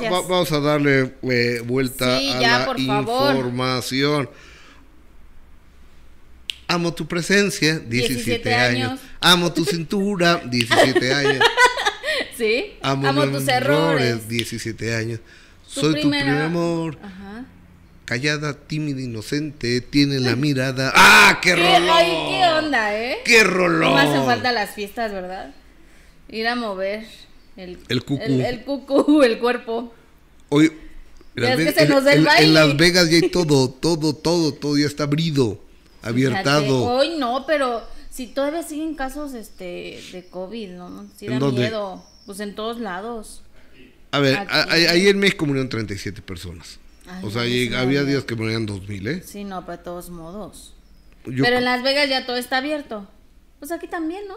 vamos a darle eh, vuelta a la información. Amo tu presencia, 17, años. Amo tu cintura, 17 años. Sí. Amo, tus errores, 17 años. Soy tu primer amor. Callada, tímida, inocente, tiene la mirada. ¡Ah, qué rolón! ¿Qué, onda, eh? ¡Qué No hacen falta las fiestas, ¿verdad? Ir a mover. El, el cucú. El, el cuerpo. hoy en, Las Vegas ya hay todo, todo, todo, todo ya está abrido, abiertado. Hoy no, pero si todavía siguen casos este de COVID, ¿no? si da miedo. Pues en todos lados. A ver, ahí en México murieron 37 personas. o sea, había días que murieron 2000, ¿eh? Sí, no, pero de todos modos. pero en Las Vegas ya todo está abierto. Pues aquí también, ¿no?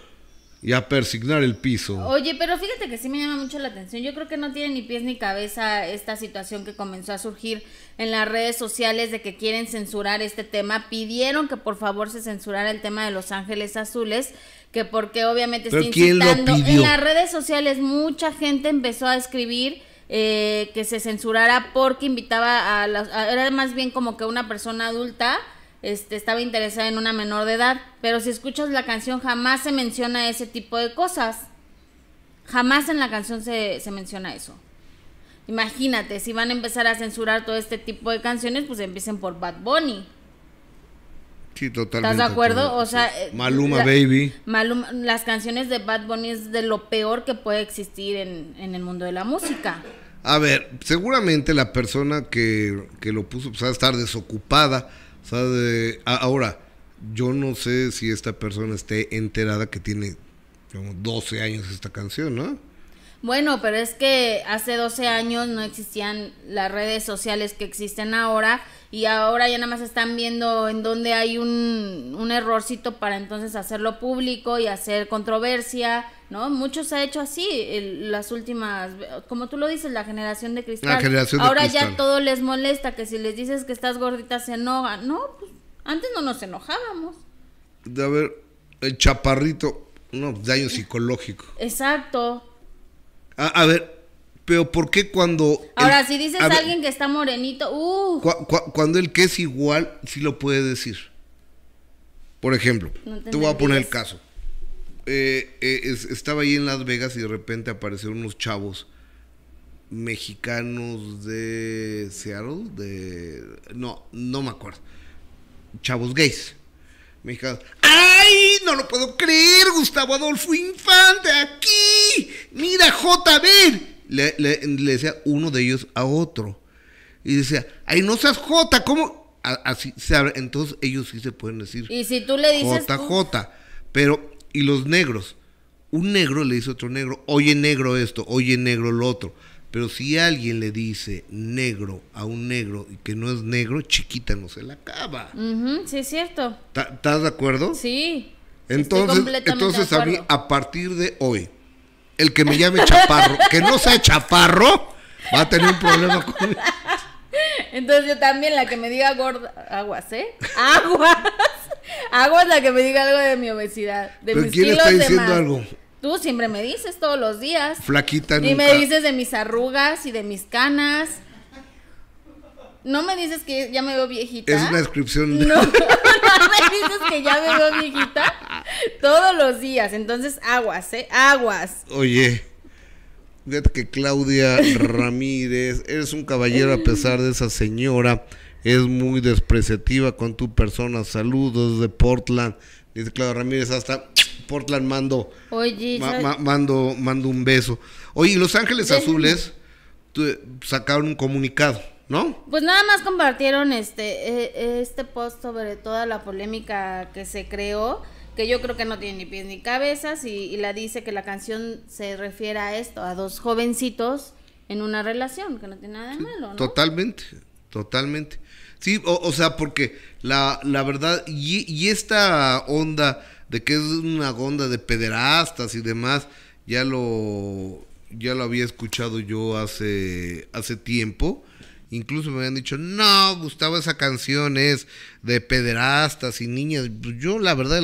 y a persignar el piso. Oye, pero fíjate que sí me llama mucho la atención. Yo creo que no tiene ni pies ni cabeza esta situación que comenzó a surgir en las redes sociales de que quieren censurar este tema. Pidieron que por favor se censurara el tema de Los Ángeles Azules, que porque obviamente está incitando. En las redes sociales mucha gente empezó a escribir. Eh, que se censurara porque invitaba a las... A, era más bien como que una persona adulta este, estaba interesada en una menor de edad, pero si escuchas la canción jamás se menciona ese tipo de cosas. Jamás en la canción se, se menciona eso. Imagínate, si van a empezar a censurar todo este tipo de canciones, pues empiecen por Bad Bunny. Sí, totalmente. ¿Estás de acuerdo? O sea, Maluma Baby. Maluma, las canciones de Bad Bunny es de lo peor que puede existir en, el mundo de la música. A ver, seguramente la persona que, que lo puso pues, va a estar desocupada o ahora, yo no sé si esta persona esté enterada que tiene como 12 años esta canción, ¿no? Bueno, pero es que hace 12 años no existían las redes sociales que existen ahora y ahora ya nada más están viendo en dónde hay un, errorcito para entonces hacerlo público y hacer controversia, ¿no? Muchos se ha hecho así las últimas, como tú lo dices, la generación de cristal. ahora ya todo les molesta, que si les dices que estás gordita se enoja. No, pues, antes no nos enojábamos. De haber, el chaparrito, no, daño psicológico. Exacto. A, ver, pero ¿por qué cuando... Ahora, si dices a, alguien que está morenito, uh. cuando el que es igual, sí lo puede decir. Por ejemplo, te, voy a poner el caso. Eh, eh, estaba ahí en Las Vegas y de repente aparecieron unos chavos mexicanos de Seattle, de... No, no me acuerdo. Chavos gays. Mexicanos. ¡Ay! No lo puedo creer, Gustavo Adolfo Infante aquí mira, J, a Le, le, decía uno de ellos a otro. Y decía, ay, no seas J, ¿cómo? así se Entonces ellos sí se pueden decir. Y si tú le dices. JJ. Pero, y los negros. Un negro le dice a otro negro, oye negro esto, oye negro lo otro. Pero si alguien le dice negro a un negro y que no es negro, chiquita no se la acaba. sí, es cierto. ¿Estás de acuerdo? Sí. Entonces, entonces a, a partir de hoy, el que me llame chaparro, que no sea chaparro, va a tener un problema con Entonces yo también, la que me diga gorda, aguas, ¿eh? Aguas. Aguas la que me diga algo de mi obesidad, de mis quién está diciendo algo? Tú siempre me dices todos los días. Flaquita nunca. Y me dices de mis arrugas y de mis canas. No me dices que ya me veo viejita. Es una descripción. No, no me dices que ya me veo viejita. Todos los días, entonces aguas, ¿eh? Aguas. Oye, fíjate que Claudia Ramírez, eres un caballero a pesar de esa señora, es muy despreciativa con tu persona. Saludos de Portland. Dice Claudia Ramírez, hasta Portland mando, mando, mando un beso. Oye, Los Ángeles Azules eh, sacaron un comunicado. ¿No? Pues nada más compartieron este, eh, este post sobre toda la polémica que se creó que yo creo que no tiene ni pies ni cabezas, y, la dice que la canción se refiere a esto, a dos jovencitos en una relación, que no tiene nada de malo. ¿no? Totalmente, totalmente. Sí, o, sea, porque la, verdad, y, esta onda de que es una onda de pederastas y demás, ya lo, ya lo había escuchado yo hace, hace tiempo. Incluso me habían dicho, no, Gustavo, esa canción es de pederastas y niñas. Pues yo la verdad...